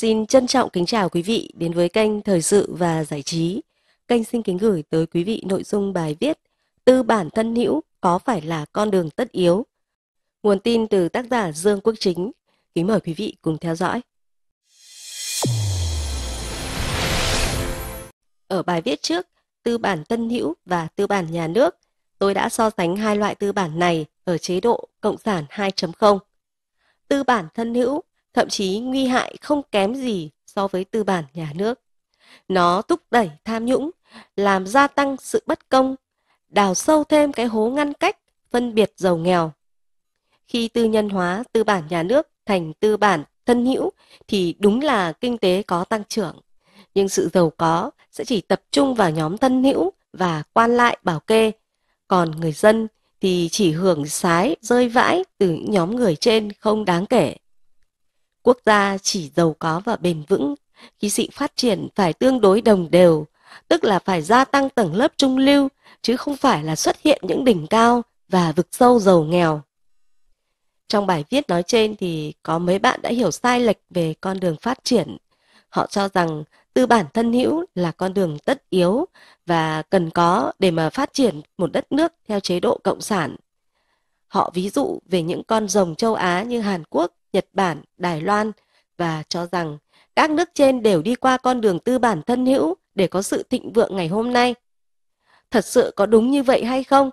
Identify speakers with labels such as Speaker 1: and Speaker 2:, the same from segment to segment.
Speaker 1: Xin trân trọng kính chào quý vị đến với kênh Thời sự và Giải trí. Kênh xin kính gửi tới quý vị nội dung bài viết Tư bản thân hữu có phải là con đường tất yếu? Nguồn tin từ tác giả Dương Quốc Chính. Kính mời quý vị cùng theo dõi. Ở bài viết trước, tư bản tân hữu và tư bản nhà nước, tôi đã so sánh hai loại tư bản này ở chế độ Cộng sản 2.0. Tư bản thân hữu thậm chí nguy hại không kém gì so với tư bản nhà nước. Nó thúc đẩy tham nhũng, làm gia tăng sự bất công, đào sâu thêm cái hố ngăn cách, phân biệt giàu nghèo. Khi tư nhân hóa tư bản nhà nước thành tư bản thân hữu thì đúng là kinh tế có tăng trưởng, nhưng sự giàu có sẽ chỉ tập trung vào nhóm thân hữu và quan lại bảo kê, còn người dân thì chỉ hưởng sái rơi vãi từ những nhóm người trên không đáng kể. Quốc gia chỉ giàu có và bền vững khi sự phát triển phải tương đối đồng đều, tức là phải gia tăng tầng lớp trung lưu, chứ không phải là xuất hiện những đỉnh cao và vực sâu giàu nghèo. Trong bài viết nói trên thì có mấy bạn đã hiểu sai lệch về con đường phát triển. Họ cho rằng tư bản thân hữu là con đường tất yếu và cần có để mà phát triển một đất nước theo chế độ cộng sản. Họ ví dụ về những con rồng châu Á như Hàn Quốc, Nhật Bản, Đài Loan và cho rằng các nước trên đều đi qua con đường tư bản thân hữu để có sự thịnh vượng ngày hôm nay. Thật sự có đúng như vậy hay không?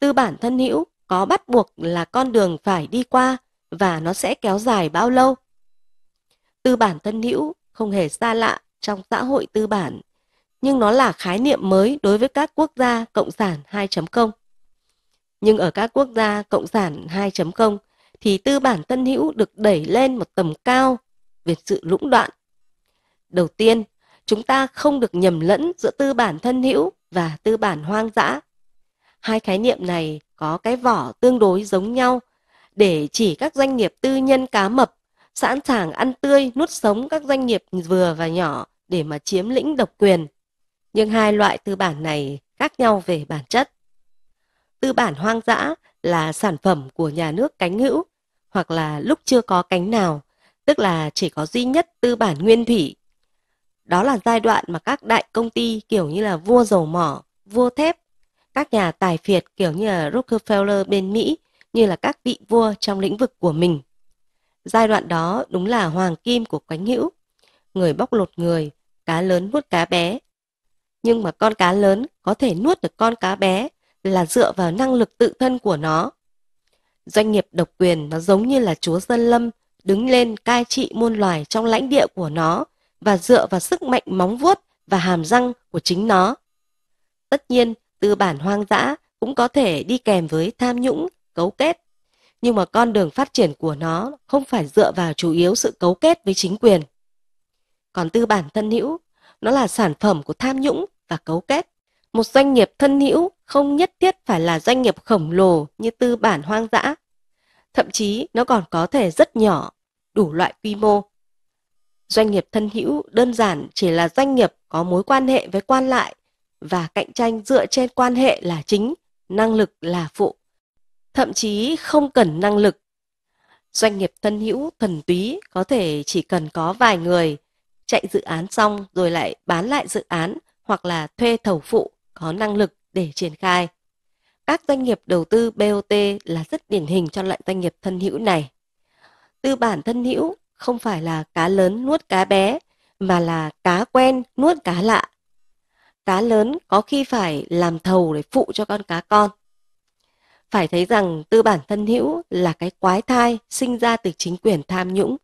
Speaker 1: Tư bản thân hữu có bắt buộc là con đường phải đi qua và nó sẽ kéo dài bao lâu? Tư bản thân hữu không hề xa lạ trong xã hội tư bản, nhưng nó là khái niệm mới đối với các quốc gia cộng sản 2.0. Nhưng ở các quốc gia cộng sản 2.0 thì tư bản tân hữu được đẩy lên một tầm cao về sự lũng đoạn. Đầu tiên, chúng ta không được nhầm lẫn giữa tư bản thân hữu và tư bản hoang dã. Hai khái niệm này có cái vỏ tương đối giống nhau để chỉ các doanh nghiệp tư nhân cá mập sẵn sàng ăn tươi nuốt sống các doanh nghiệp vừa và nhỏ để mà chiếm lĩnh độc quyền. Nhưng hai loại tư bản này khác nhau về bản chất tư bản hoang dã là sản phẩm của nhà nước cánh hữu hoặc là lúc chưa có cánh nào, tức là chỉ có duy nhất tư bản nguyên thủy. Đó là giai đoạn mà các đại công ty kiểu như là vua dầu mỏ, vua thép, các nhà tài phiệt kiểu như là Rockefeller bên Mỹ như là các vị vua trong lĩnh vực của mình. Giai đoạn đó đúng là hoàng kim của cánh hữu, người bóc lột người, cá lớn nuốt cá bé. Nhưng mà con cá lớn có thể nuốt được con cá bé là dựa vào năng lực tự thân của nó. Doanh nghiệp độc quyền nó giống như là chúa dân lâm, đứng lên cai trị muôn loài trong lãnh địa của nó và dựa vào sức mạnh móng vuốt và hàm răng của chính nó. Tất nhiên, tư bản hoang dã cũng có thể đi kèm với tham nhũng, cấu kết. Nhưng mà con đường phát triển của nó không phải dựa vào chủ yếu sự cấu kết với chính quyền. Còn tư bản thân hữu, nó là sản phẩm của tham nhũng và cấu kết. Một doanh nghiệp thân hữu không nhất thiết phải là doanh nghiệp khổng lồ như tư bản hoang dã. Thậm chí nó còn có thể rất nhỏ, đủ loại quy mô. Doanh nghiệp thân hữu đơn giản chỉ là doanh nghiệp có mối quan hệ với quan lại và cạnh tranh dựa trên quan hệ là chính, năng lực là phụ. Thậm chí không cần năng lực. Doanh nghiệp thân hữu thần túy có thể chỉ cần có vài người chạy dự án xong rồi lại bán lại dự án hoặc là thuê thầu phụ có năng lực để triển khai. Các doanh nghiệp đầu tư BOT là rất điển hình cho loại doanh nghiệp thân hữu này. Tư bản thân hữu không phải là cá lớn nuốt cá bé, mà là cá quen nuốt cá lạ. Cá lớn có khi phải làm thầu để phụ cho con cá con. Phải thấy rằng tư bản thân hữu là cái quái thai sinh ra từ chính quyền tham nhũng.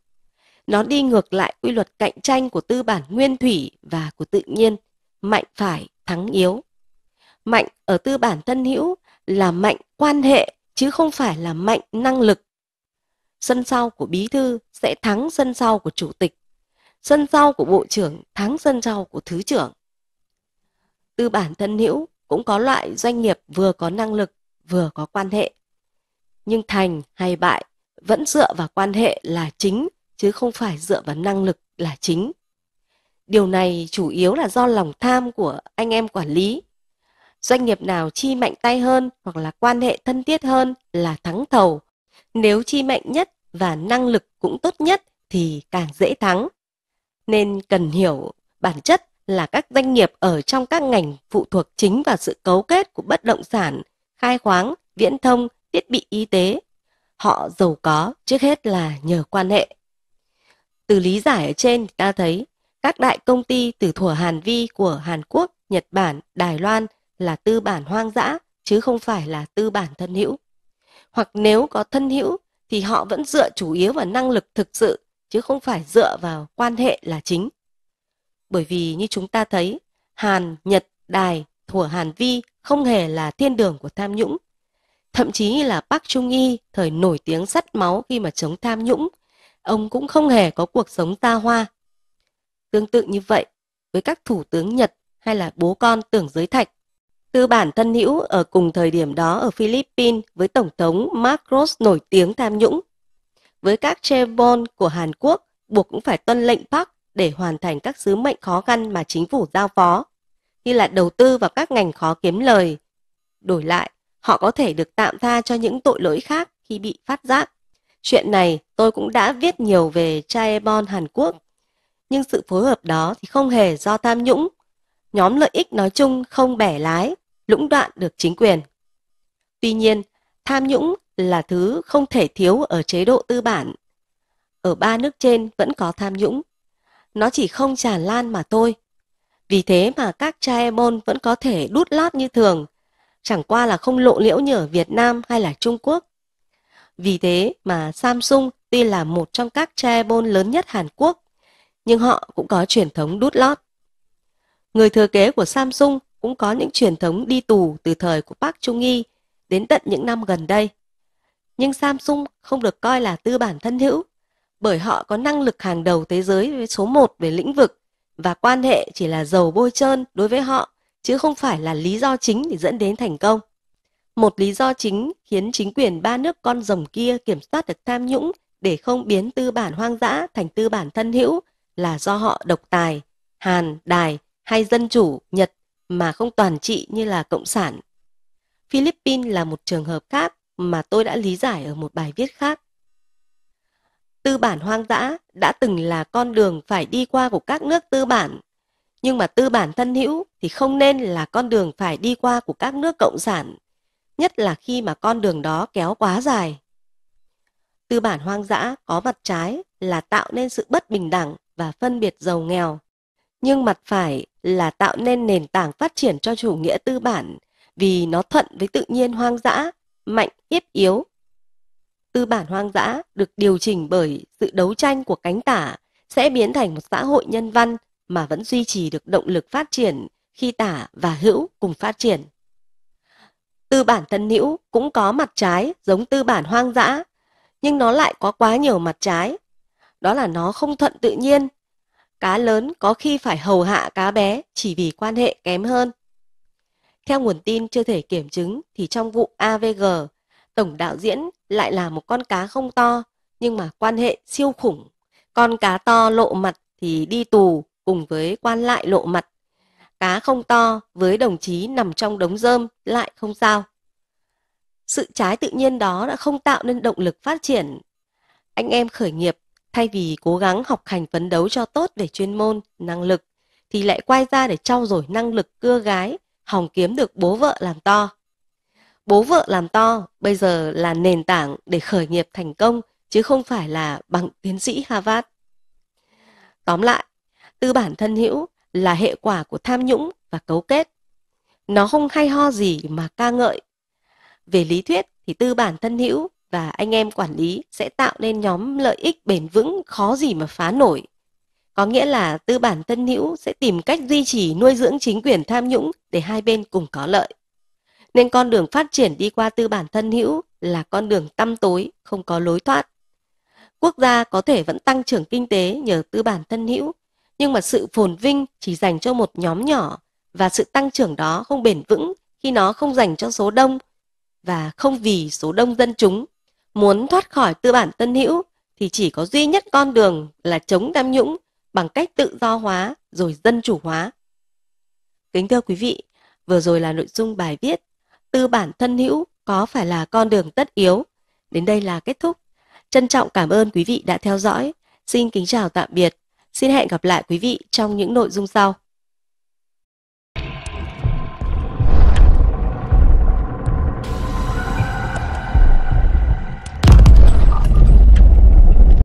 Speaker 1: Nó đi ngược lại quy luật cạnh tranh của tư bản nguyên thủy và của tự nhiên, mạnh phải, thắng yếu mạnh ở tư bản thân hữu là mạnh quan hệ chứ không phải là mạnh năng lực sân sau của bí thư sẽ thắng sân sau của chủ tịch sân sau của bộ trưởng thắng sân sau của thứ trưởng tư bản thân hữu cũng có loại doanh nghiệp vừa có năng lực vừa có quan hệ nhưng thành hay bại vẫn dựa vào quan hệ là chính chứ không phải dựa vào năng lực là chính điều này chủ yếu là do lòng tham của anh em quản lý Doanh nghiệp nào chi mạnh tay hơn hoặc là quan hệ thân thiết hơn là thắng thầu. Nếu chi mạnh nhất và năng lực cũng tốt nhất thì càng dễ thắng. Nên cần hiểu bản chất là các doanh nghiệp ở trong các ngành phụ thuộc chính vào sự cấu kết của bất động sản, khai khoáng, viễn thông, thiết bị y tế. Họ giàu có trước hết là nhờ quan hệ. Từ lý giải ở trên thì ta thấy các đại công ty từ thuở Hàn Vi của Hàn Quốc, Nhật Bản, Đài Loan là tư bản hoang dã chứ không phải là tư bản thân hữu. Hoặc nếu có thân hữu thì họ vẫn dựa chủ yếu vào năng lực thực sự chứ không phải dựa vào quan hệ là chính. Bởi vì như chúng ta thấy, Hàn, Nhật, Đài, Thủa Hàn Vi không hề là thiên đường của tham nhũng. Thậm chí là Park Trung Y thời nổi tiếng sắt máu khi mà chống tham nhũng, ông cũng không hề có cuộc sống ta hoa. Tương tự như vậy, với các thủ tướng Nhật hay là bố con tưởng giới thạch, tư bản thân hữu ở cùng thời điểm đó ở Philippines với Tổng thống Marcos nổi tiếng tham nhũng. Với các chaebol của Hàn Quốc buộc cũng phải tuân lệnh Park để hoàn thành các sứ mệnh khó khăn mà chính phủ giao phó, như là đầu tư vào các ngành khó kiếm lời. Đổi lại, họ có thể được tạm tha cho những tội lỗi khác khi bị phát giác. Chuyện này tôi cũng đã viết nhiều về chaebol Hàn Quốc, nhưng sự phối hợp đó thì không hề do tham nhũng. Nhóm lợi ích nói chung không bẻ lái lũng đoạn được chính quyền. Tuy nhiên, tham nhũng là thứ không thể thiếu ở chế độ tư bản. Ở ba nước trên vẫn có tham nhũng. Nó chỉ không tràn lan mà thôi. Vì thế mà các cha em môn vẫn có thể đút lót như thường, chẳng qua là không lộ liễu như ở Việt Nam hay là Trung Quốc. Vì thế mà Samsung tuy là một trong các cha em môn lớn nhất Hàn Quốc, nhưng họ cũng có truyền thống đút lót. Người thừa kế của Samsung cũng có những truyền thống đi tù từ thời của Park Chung Nghi đến tận những năm gần đây. Nhưng Samsung không được coi là tư bản thân hữu, bởi họ có năng lực hàng đầu thế giới với số 1 về lĩnh vực và quan hệ chỉ là dầu bôi trơn đối với họ chứ không phải là lý do chính để dẫn đến thành công. Một lý do chính khiến chính quyền ba nước con rồng kia kiểm soát được tham nhũng để không biến tư bản hoang dã thành tư bản thân hữu là do họ độc tài, Hàn, Đài hay dân chủ Nhật mà không toàn trị như là cộng sản. Philippines là một trường hợp khác mà tôi đã lý giải ở một bài viết khác. Tư bản hoang dã đã từng là con đường phải đi qua của các nước tư bản, nhưng mà tư bản thân hữu thì không nên là con đường phải đi qua của các nước cộng sản, nhất là khi mà con đường đó kéo quá dài. Tư bản hoang dã có mặt trái là tạo nên sự bất bình đẳng và phân biệt giàu nghèo, nhưng mặt phải là tạo nên nền tảng phát triển cho chủ nghĩa tư bản vì nó thuận với tự nhiên hoang dã, mạnh hiếp yếu. Tư bản hoang dã được điều chỉnh bởi sự đấu tranh của cánh tả sẽ biến thành một xã hội nhân văn mà vẫn duy trì được động lực phát triển khi tả và hữu cùng phát triển. Tư bản thân hữu cũng có mặt trái giống tư bản hoang dã, nhưng nó lại có quá nhiều mặt trái. Đó là nó không thuận tự nhiên cá lớn có khi phải hầu hạ cá bé chỉ vì quan hệ kém hơn. Theo nguồn tin chưa thể kiểm chứng thì trong vụ AVG, tổng đạo diễn lại là một con cá không to nhưng mà quan hệ siêu khủng. Con cá to lộ mặt thì đi tù cùng với quan lại lộ mặt. Cá không to với đồng chí nằm trong đống rơm lại không sao. Sự trái tự nhiên đó đã không tạo nên động lực phát triển. Anh em khởi nghiệp Thay vì cố gắng học hành phấn đấu cho tốt về chuyên môn, năng lực, thì lại quay ra để trau dồi năng lực cưa gái, hòng kiếm được bố vợ làm to. Bố vợ làm to bây giờ là nền tảng để khởi nghiệp thành công chứ không phải là bằng tiến sĩ Harvard. Tóm lại, tư bản thân hữu là hệ quả của tham nhũng và cấu kết. Nó không hay ho gì mà ca ngợi. Về lý thuyết thì tư bản thân hữu và anh em quản lý sẽ tạo nên nhóm lợi ích bền vững khó gì mà phá nổi. Có nghĩa là tư bản thân hữu sẽ tìm cách duy trì nuôi dưỡng chính quyền tham nhũng để hai bên cùng có lợi. Nên con đường phát triển đi qua tư bản thân hữu là con đường tăm tối, không có lối thoát. Quốc gia có thể vẫn tăng trưởng kinh tế nhờ tư bản thân hữu, nhưng mà sự phồn vinh chỉ dành cho một nhóm nhỏ và sự tăng trưởng đó không bền vững khi nó không dành cho số đông và không vì số đông dân chúng Muốn thoát khỏi tư bản tân hữu thì chỉ có duy nhất con đường là chống tham nhũng bằng cách tự do hóa rồi dân chủ hóa. Kính thưa quý vị, vừa rồi là nội dung bài viết Tư bản thân hữu có phải là con đường tất yếu? Đến đây là kết thúc. Trân trọng cảm ơn quý vị đã theo dõi. Xin kính chào tạm biệt. Xin hẹn gặp lại quý vị trong những nội dung sau.